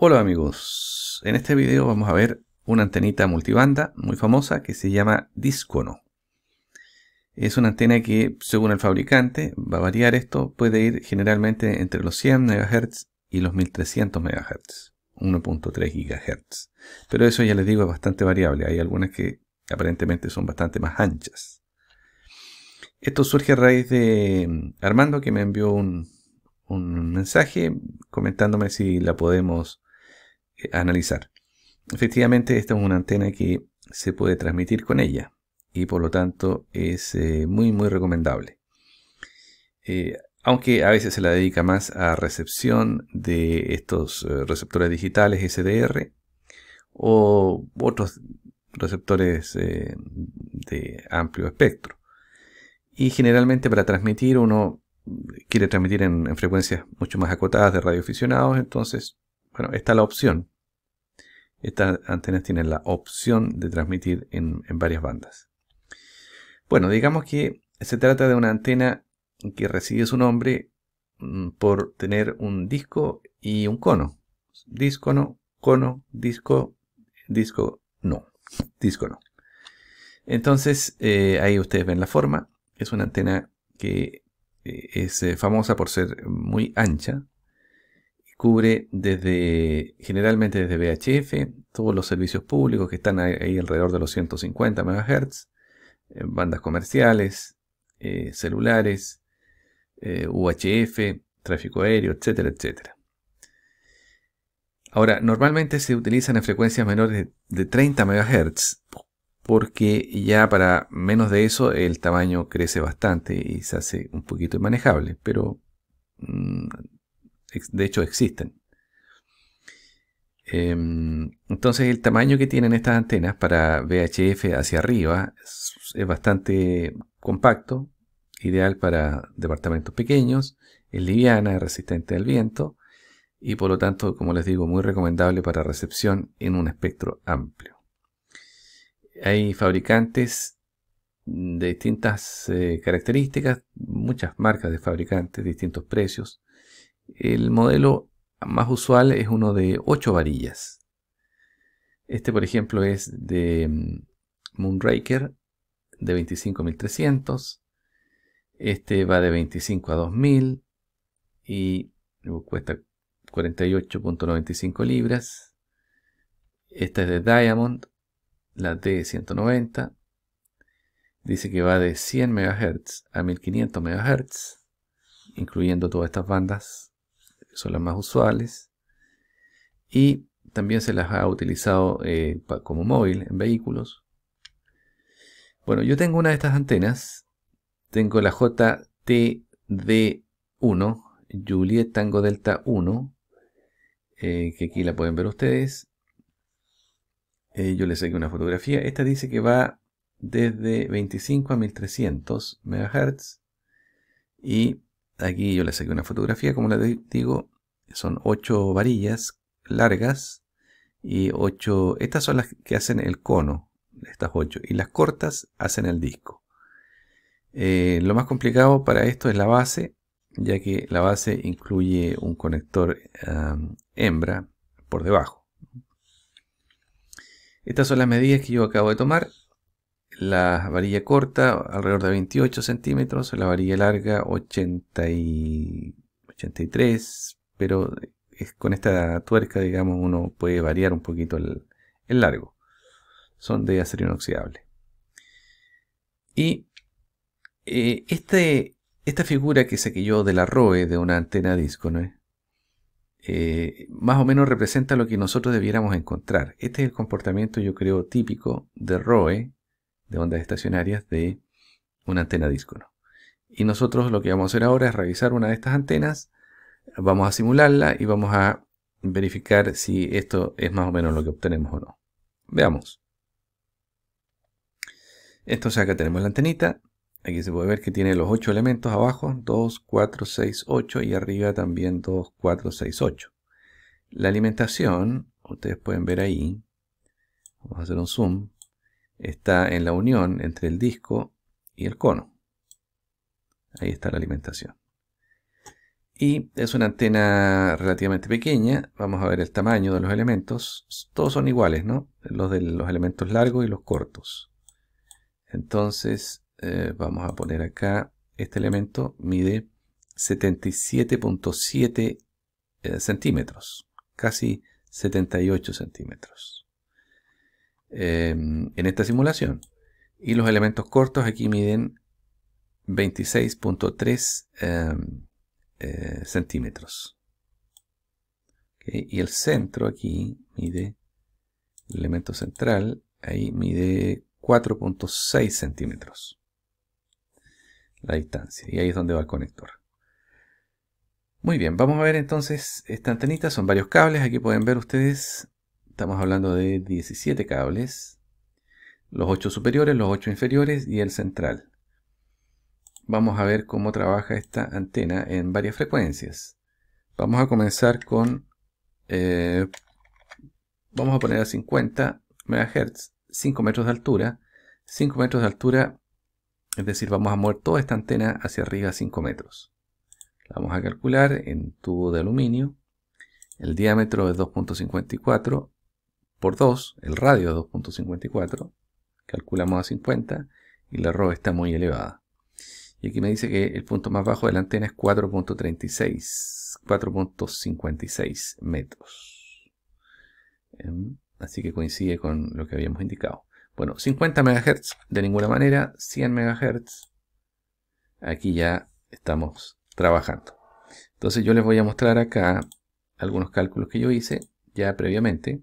Hola amigos, en este video vamos a ver una antenita multibanda muy famosa que se llama Discono. Es una antena que según el fabricante va a variar esto, puede ir generalmente entre los 100 MHz y los 1300 MHz, 1.3 GHz. Pero eso ya les digo es bastante variable, hay algunas que aparentemente son bastante más anchas. Esto surge a raíz de mm, Armando que me envió un, un mensaje comentándome si la podemos analizar. Efectivamente, esta es una antena que se puede transmitir con ella y por lo tanto es eh, muy muy recomendable. Eh, aunque a veces se la dedica más a recepción de estos eh, receptores digitales SDR o otros receptores de amplio espectro. Y generalmente para transmitir uno quiere transmitir en, frecuencias mucho más acotadas de radioaficionados, entonces, bueno, está la opción estas antenas tienen la opción de transmitir en, varias bandas. Bueno, digamos que se trata de una antena que recibe su nombre mm, por tener un disco y un cono. Disco no, cono, disco, disco no, disco no. Entonces, eh, ahí ustedes ven la forma. Es una antena que eh, es eh, famosa por ser muy ancha, cubre desde generalmente desde VHF, todos los servicios públicos que están ahí alrededor de los 150 MHz, eh, bandas comerciales, eh, celulares, eh, UHF, tráfico aéreo, etcétera, etcétera. Ahora, normalmente se utilizan en frecuencias menores de, 30 MHz porque ya para menos de eso el tamaño crece bastante y se hace un poquito inmanejable, pero mm, de hecho existen. Em, entonces el tamaño que tienen estas antenas para VHF hacia arriba es bastante compacto, ideal para departamentos pequeños, es liviana, es resistente al viento y por lo tanto, como les digo, muy recomendable para recepción en un espectro amplio. Hay fabricantes de distintas eh, características, muchas marcas de fabricantes, distintos precios. El modelo más usual es uno de 8 varillas. Este, por ejemplo, es de mm, Moonraker de 25.300. Este va de 25 a 2000 y cuesta 48.95 libras. Esta es de Diamond, la D190. Dice que va de 100 MHz a 1500 MHz, incluyendo todas estas bandas son las más usuales. Y también se las ha utilizado eh, como móvil en vehículos. Bueno, yo tengo una de estas antenas. Tengo la JTD1, Juliet Tango Delta 1, eh, que aquí la pueden ver ustedes. Eh, yo les saqué una fotografía. Esta dice que va desde 25 a 1300 MHz y Aquí yo le saqué una fotografía, como les digo, son 8 varillas largas y 8, estas son las que hacen el cono, estas ocho, y las cortas hacen el disco. Eh, lo más complicado para esto es la base, ya que la base incluye un conector hembra por debajo. Estas son las medidas que yo acabo de tomar la varilla corta alrededor de 28 centímetros, la varilla larga 83, pero con esta tuerca, digamos, uno puede variar un poquito el, largo. Son de acero inoxidable. Y eh, este, esta figura que saqué yo de la ROE, de una antena disco, ¿no? Eh, más o menos representa lo que nosotros debiéramos encontrar. Este es el comportamiento, yo creo, típico de ROE de ondas estacionarias de una antena disco Y nosotros lo que vamos a hacer ahora es revisar una de estas antenas, vamos a simularla y vamos a verificar si esto es más o menos lo que obtenemos o no. Veamos. esto Entonces acá tenemos la antenita, aquí se puede ver que tiene los 8 elementos abajo, 2, 4, 6, 8 y arriba también 2, 4, 6, 8. La alimentación, ustedes pueden ver ahí, vamos a hacer un zoom, está en la unión entre el disco y el cono. Ahí está la alimentación. Y es una antena relativamente pequeña. Vamos a ver el tamaño de los elementos. Todos son iguales, ¿no? Los de los elementos largos y los cortos. Entonces, eh, vamos a poner acá este elemento. Mide 77.7 eh, centímetros. Casi 78 centímetros. Em, en esta simulación. Y los elementos cortos aquí miden 26.3 em, eh, centímetros. Y el centro aquí mide, el elemento central, ahí mide 4.6 centímetros la distancia. Y ahí es donde va el conector. Muy bien, vamos a ver entonces esta antenita. Son varios cables. Aquí pueden ver ustedes Estamos hablando de 17 cables, los 8 superiores, los 8 inferiores y el central. Vamos a ver cómo trabaja esta antena en varias frecuencias. Vamos a comenzar con... Eh, vamos a poner a 50 MHz, 5 metros de altura. 5 metros de altura, es decir, vamos a mover toda esta antena hacia arriba 5 metros. La vamos a calcular en tubo de aluminio. El diámetro es 2.54 por 2, el radio es 2.54, calculamos a 50 y la ρ está muy elevada. Y aquí me dice que el punto más bajo de la antena es 4.36, 4.56 metros. Em, así que coincide con lo que habíamos indicado. Bueno, 50 MHz de ninguna manera, 100 MHz. Aquí ya estamos trabajando. Entonces yo les voy a mostrar acá algunos cálculos que yo hice ya previamente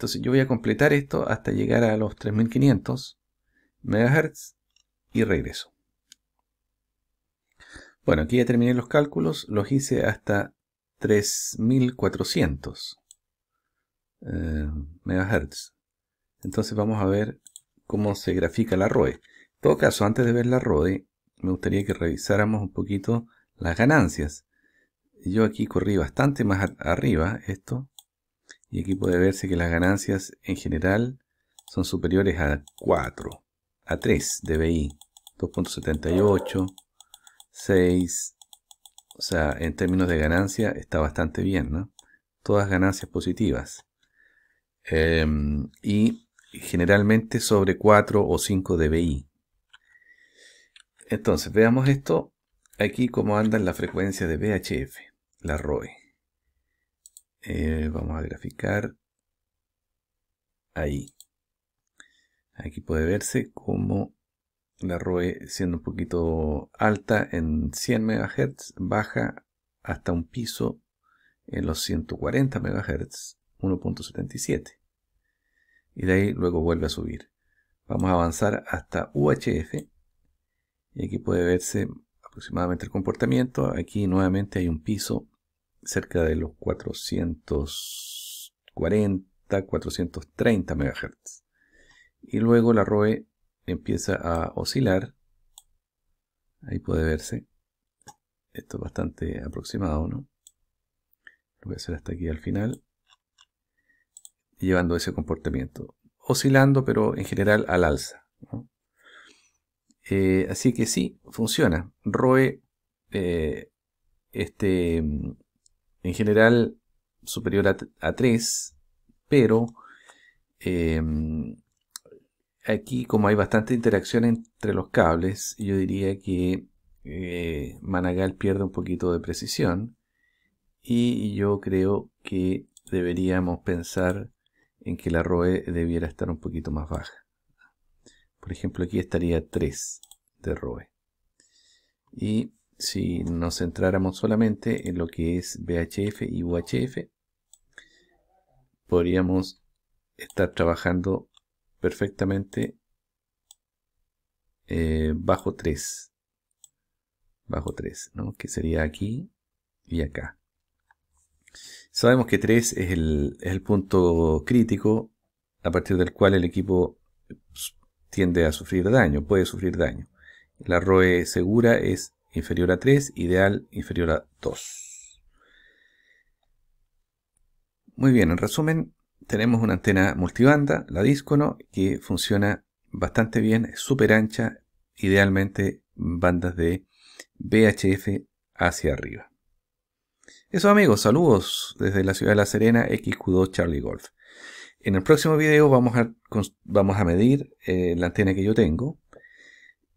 Entonces yo voy a completar esto hasta llegar a los 3500 MHz y regreso. Bueno, aquí ya terminé los cálculos, los hice hasta 3400 MHz. Eh, Entonces vamos a ver cómo se grafica la ROE. En todo caso, antes de ver la ROE, me gustaría que revisáramos un poquito las ganancias. Yo aquí corrí bastante más arriba esto. Y aquí puede verse que las ganancias en general son superiores a 4, a 3 DBI, 2.78, 6. O sea, en términos de ganancia está bastante bien, ¿no? Todas ganancias positivas. Em, y generalmente sobre 4 o 5 dBi. Entonces, veamos esto aquí cómo andan las frecuencia de VHF, la ROE. Eh, vamos a graficar ahí. Aquí puede verse como la ROE siendo un poquito alta en 100 MHz, baja hasta un piso en los 140 MHz, 1.77. Y de ahí luego vuelve a subir. Vamos a avanzar hasta UHF. Y aquí puede verse aproximadamente el comportamiento. Aquí nuevamente hay un piso cerca de los 440, 430 MHz. Y luego la ROE empieza a oscilar. Ahí puede verse. Esto es bastante aproximado, ¿no? Lo voy a hacer hasta aquí al final. Llevando ese comportamiento. Oscilando, pero en general al alza. Eh, así que sí, funciona. ROE, eh, este mm, en general superior a, 3, pero em, aquí como hay bastante interacción entre los cables, yo diría que eh, Managal pierde un poquito de precisión y yo creo que deberíamos pensar en que la ROE debiera estar un poquito más baja. Por ejemplo, aquí estaría 3 de ROE. Y si nos centráramos solamente en lo que es VHF y UHF, podríamos estar trabajando perfectamente eh, bajo 3. Bajo 3, ¿no? Que sería aquí y acá. Sabemos que 3 es el, es el punto crítico a partir del cual el equipo pues, tiende a sufrir daño, puede sufrir daño. La ROE segura es inferior a 3, ideal inferior a 2. Muy bien, en resumen, tenemos una antena multibanda, la no que funciona bastante bien, es súper ancha, idealmente bandas de VHF hacia arriba. Eso amigos, saludos desde la ciudad de La Serena, XQ2 Charlie Golf. En el próximo video vamos a, vamos a medir eh, la antena que yo tengo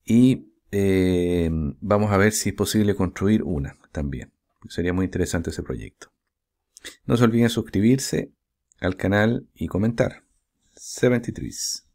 y eh, vamos a ver si es posible construir una también. Sería muy interesante ese proyecto. No se olviden suscribirse al canal y comentar. 73.